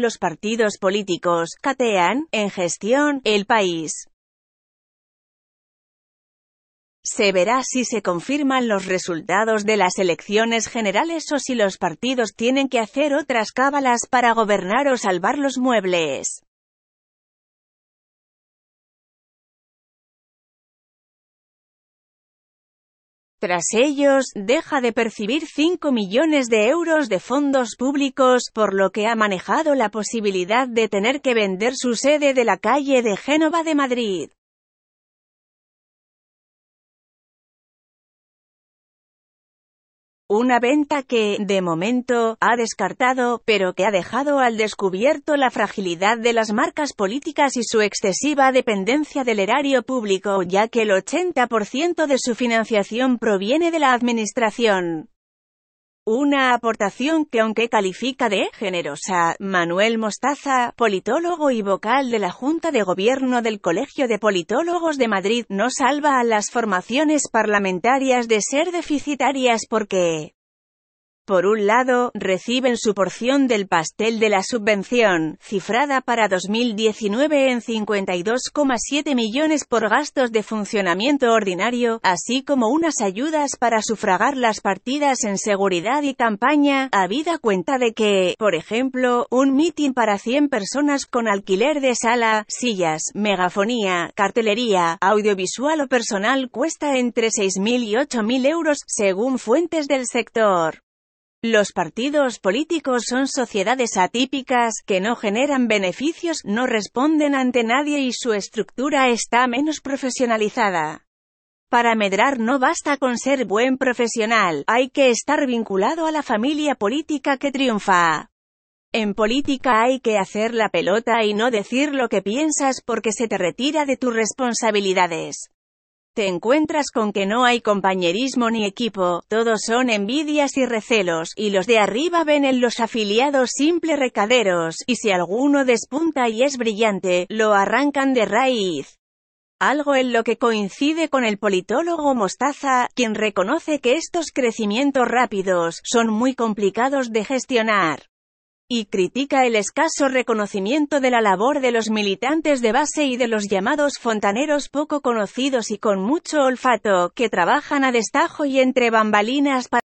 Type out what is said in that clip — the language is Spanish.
los partidos políticos catean, en gestión, el país. Se verá si se confirman los resultados de las elecciones generales o si los partidos tienen que hacer otras cábalas para gobernar o salvar los muebles. Tras ellos, deja de percibir 5 millones de euros de fondos públicos, por lo que ha manejado la posibilidad de tener que vender su sede de la calle de Génova de Madrid. Una venta que, de momento, ha descartado, pero que ha dejado al descubierto la fragilidad de las marcas políticas y su excesiva dependencia del erario público, ya que el 80% de su financiación proviene de la administración. Una aportación que aunque califica de generosa, Manuel Mostaza, politólogo y vocal de la Junta de Gobierno del Colegio de Politólogos de Madrid, no salva a las formaciones parlamentarias de ser deficitarias porque por un lado, reciben su porción del pastel de la subvención, cifrada para 2019 en 52,7 millones por gastos de funcionamiento ordinario, así como unas ayudas para sufragar las partidas en seguridad y campaña, habida cuenta de que, por ejemplo, un mítin para 100 personas con alquiler de sala, sillas, megafonía, cartelería, audiovisual o personal cuesta entre 6.000 y 8.000 euros, según fuentes del sector. Los partidos políticos son sociedades atípicas, que no generan beneficios, no responden ante nadie y su estructura está menos profesionalizada. Para medrar no basta con ser buen profesional, hay que estar vinculado a la familia política que triunfa. En política hay que hacer la pelota y no decir lo que piensas porque se te retira de tus responsabilidades. Te encuentras con que no hay compañerismo ni equipo, todos son envidias y recelos, y los de arriba ven en los afiliados simples recaderos, y si alguno despunta y es brillante, lo arrancan de raíz. Algo en lo que coincide con el politólogo Mostaza, quien reconoce que estos crecimientos rápidos son muy complicados de gestionar y critica el escaso reconocimiento de la labor de los militantes de base y de los llamados fontaneros poco conocidos y con mucho olfato, que trabajan a destajo y entre bambalinas para